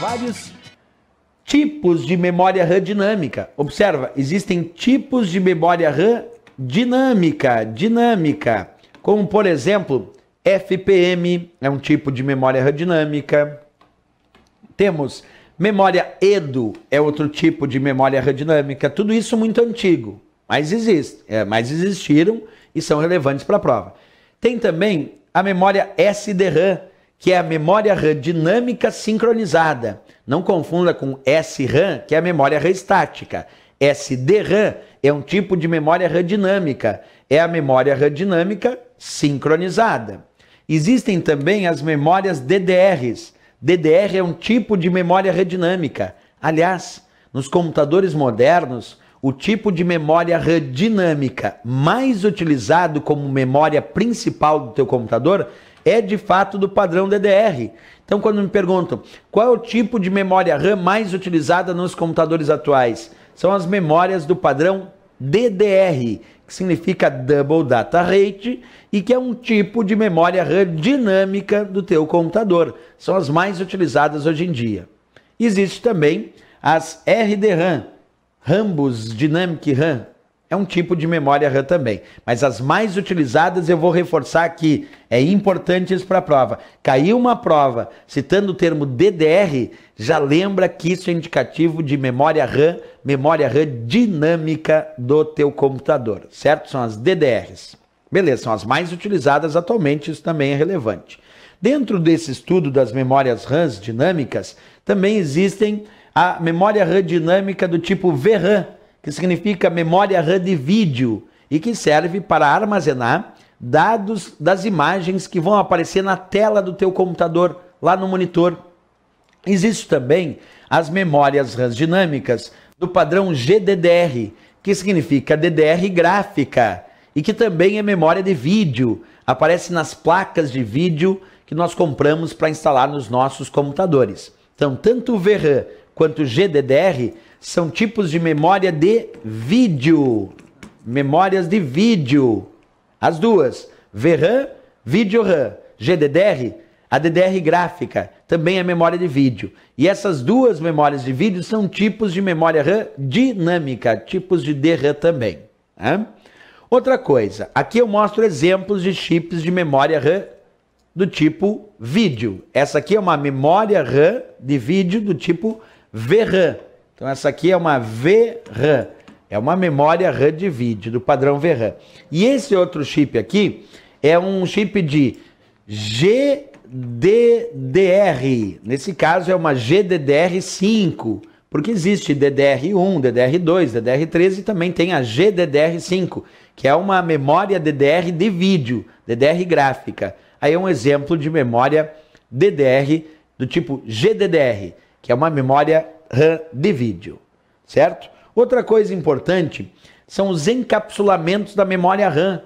vários tipos de memória RAM dinâmica. Observa, existem tipos de memória RAM dinâmica, dinâmica, como por exemplo, FPM é um tipo de memória RAM dinâmica. Temos memória EDO, é outro tipo de memória RAM dinâmica. Tudo isso muito antigo, mas existe, é, mas existiram e são relevantes para a prova. Tem também a memória SDRAM, que é a memória RAM dinâmica sincronizada. Não confunda com SRAM, que é a memória RAM estática. SDRAM é um tipo de memória RAM dinâmica, é a memória RAM dinâmica sincronizada. Existem também as memórias DDRs. DDR é um tipo de memória RAM dinâmica. Aliás, nos computadores modernos, o tipo de memória RAM dinâmica mais utilizado como memória principal do teu computador é de fato do padrão DDR. Então, quando me perguntam qual é o tipo de memória RAM mais utilizada nos computadores atuais, são as memórias do padrão DDR, que significa Double Data Rate, e que é um tipo de memória RAM dinâmica do teu computador. São as mais utilizadas hoje em dia. Existem também as RDRAM, Rambus Dynamic RAM, é um tipo de memória RAM também. Mas as mais utilizadas eu vou reforçar aqui. É importante isso para a prova. Caiu uma prova citando o termo DDR, já lembra que isso é indicativo de memória RAM, memória RAM dinâmica do teu computador, certo? São as DDRs. Beleza, são as mais utilizadas atualmente, isso também é relevante. Dentro desse estudo das memórias RAM dinâmicas, também existem a memória RAM dinâmica do tipo VRAM, que significa memória RAM de vídeo e que serve para armazenar dados das imagens que vão aparecer na tela do teu computador, lá no monitor. Existem também as memórias RAM dinâmicas do padrão GDDR, que significa DDR gráfica, e que também é memória de vídeo, aparece nas placas de vídeo que nós compramos para instalar nos nossos computadores. Então, tanto o VRAM quanto GDDR são tipos de memória de vídeo. Memórias de vídeo. As duas, VRAM, vídeo RAM, GDDR, a DDR gráfica, também é memória de vídeo. E essas duas memórias de vídeo são tipos de memória RAM dinâmica, tipos de DRAM também. Né? Outra coisa, aqui eu mostro exemplos de chips de memória RAM do tipo vídeo. Essa aqui é uma memória RAM de vídeo do tipo VRAM. Então essa aqui é uma VRAM, é uma memória RAM de vídeo do padrão VRAM. E esse outro chip aqui é um chip de GDDR. Nesse caso é uma GDDR5, porque existe DDR1, DDR2, DDR3 e também tem a GDDR5, que é uma memória DDR de vídeo, DDR gráfica. Aí é um exemplo de memória DDR do tipo GDDR que é uma memória RAM de vídeo, certo? Outra coisa importante são os encapsulamentos da memória RAM.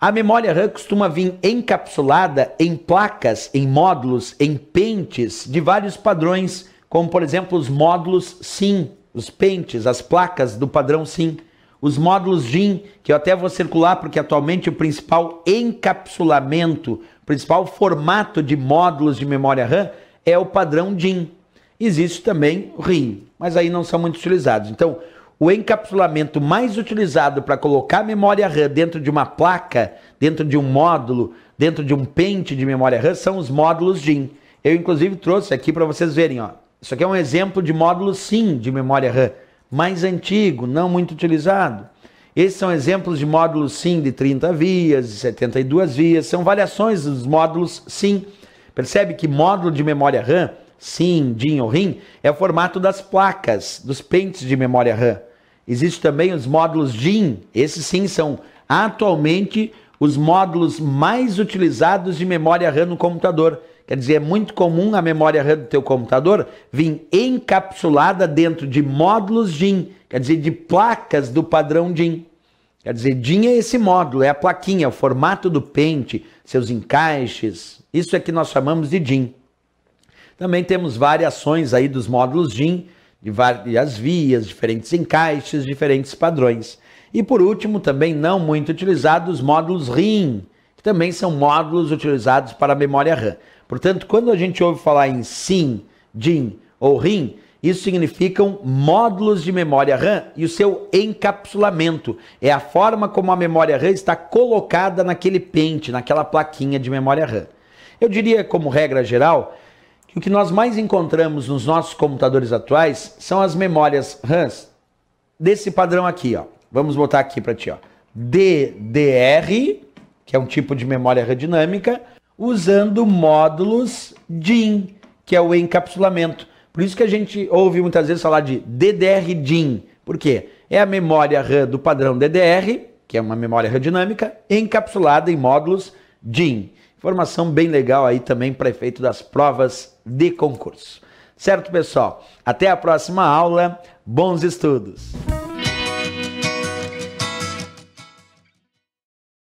A memória RAM costuma vir encapsulada em placas, em módulos, em pentes de vários padrões, como por exemplo os módulos SIM, os pentes, as placas do padrão SIM, os módulos GIN, que eu até vou circular porque atualmente o principal encapsulamento, o principal formato de módulos de memória RAM é o padrão DIN. Existe também o rim, mas aí não são muito utilizados. Então, o encapsulamento mais utilizado para colocar memória RAM dentro de uma placa, dentro de um módulo, dentro de um pente de memória RAM são os módulos DIN. Eu inclusive trouxe aqui para vocês verem, ó. Isso aqui é um exemplo de módulo SIM de memória RAM, mais antigo, não muito utilizado. Esses são exemplos de módulos SIM de 30 vias, de 72 vias, são variações dos módulos SIM. Percebe que módulo de memória RAM SIM, DIN ou RIM, é o formato das placas, dos pentes de memória RAM. Existem também os módulos DIN, esses sim são atualmente os módulos mais utilizados de memória RAM no computador. Quer dizer, é muito comum a memória RAM do teu computador vir encapsulada dentro de módulos DIN, quer dizer, de placas do padrão DIN. Quer dizer, DIN é esse módulo, é a plaquinha, é o formato do pente, seus encaixes. Isso é que nós chamamos de DIN. Também temos variações aí dos módulos GIN, de várias vias, diferentes encaixes, diferentes padrões. E por último, também não muito utilizados, os módulos RIM, que também são módulos utilizados para a memória RAM. Portanto, quando a gente ouve falar em SIM, DIM ou RIM, isso significam módulos de memória RAM e o seu encapsulamento. É a forma como a memória RAM está colocada naquele pente, naquela plaquinha de memória RAM. Eu diria, como regra geral, que o que nós mais encontramos nos nossos computadores atuais são as memórias RAMs desse padrão aqui, ó. Vamos botar aqui para ti, ó. DDR, que é um tipo de memória dinâmica usando módulos DIN, que é o encapsulamento. Por isso que a gente ouve muitas vezes falar de DDR-DIN. Por quê? É a memória RAM do padrão DDR, que é uma memória dinâmica encapsulada em módulos DIN. Informação bem legal aí também para efeito das provas de concurso. Certo, pessoal? Até a próxima aula. Bons estudos!